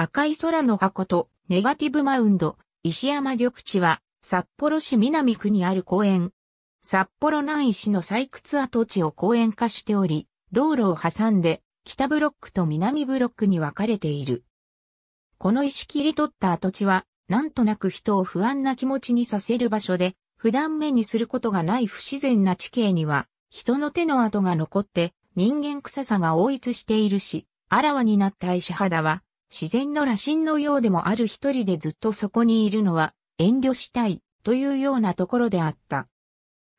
赤い空の箱とネガティブマウンド、石山緑地は札幌市南区にある公園。札幌南石の採掘跡地を公園化しており、道路を挟んで北ブロックと南ブロックに分かれている。この石切り取った跡地は、なんとなく人を不安な気持ちにさせる場所で、普段目にすることがない不自然な地形には、人の手の跡が残って人間臭さが応一しているし、あらわになった石肌は、自然の羅針のようでもある一人でずっとそこにいるのは遠慮したいというようなところであった。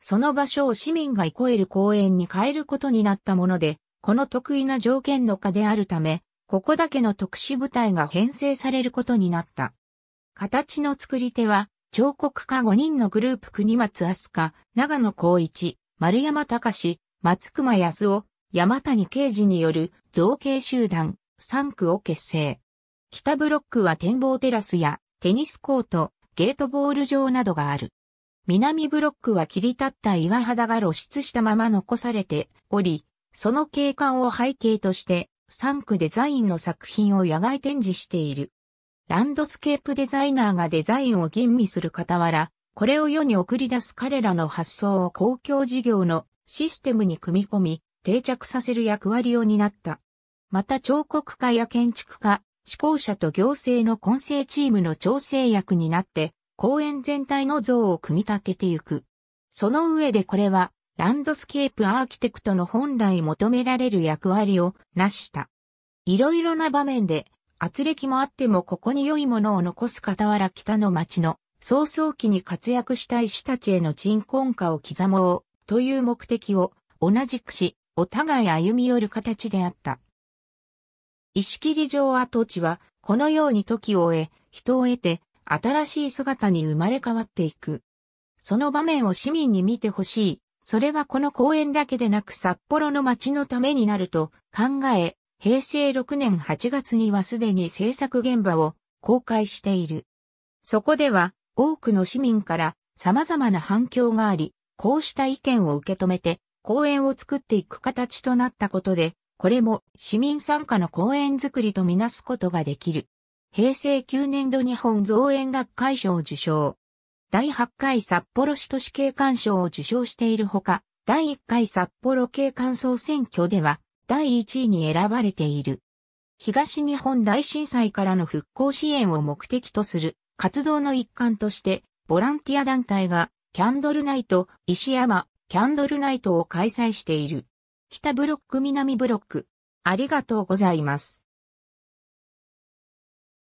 その場所を市民が憩える公園に変えることになったもので、この得意な条件の下であるため、ここだけの特殊部隊が編成されることになった。形の作り手は、彫刻家5人のグループ国松飛鳥、長野光一、丸山隆、松熊康夫、山谷啓二による造形集団、3区を結成。北ブロックは展望テラスやテニスコート、ゲートボール場などがある。南ブロックは切り立った岩肌が露出したまま残されており、その景観を背景として3区デザインの作品を野外展示している。ランドスケープデザイナーがデザインを吟味する傍ら、これを世に送り出す彼らの発想を公共事業のシステムに組み込み、定着させる役割を担った。また彫刻家や建築家、志向者と行政の混成チームの調整役になって、公園全体の像を組み立ててゆく。その上でこれは、ランドスケープアーキテクトの本来求められる役割を成した。いろいろな場面で、圧力もあってもここに良いものを残す傍ら北の町の早々期に活躍した医師たちへの鎮魂化を刻もうという目的を同じくし、お互い歩み寄る形であった。石切城跡地は、このように時を得、人を得て、新しい姿に生まれ変わっていく。その場面を市民に見てほしい。それはこの公園だけでなく札幌の街のためになると考え、平成6年8月にはすでに制作現場を公開している。そこでは多くの市民から様々な反響があり、こうした意見を受け止めて公園を作っていく形となったことで、これも市民参加の公園づくりとみなすことができる。平成9年度日本造園学会賞を受賞。第8回札幌市都市景観賞を受賞しているほか、第1回札幌景観総選挙では第1位に選ばれている。東日本大震災からの復興支援を目的とする活動の一環として、ボランティア団体がキャンドルナイト、石山、キャンドルナイトを開催している。北ブロック南ブロック。ありがとうございます。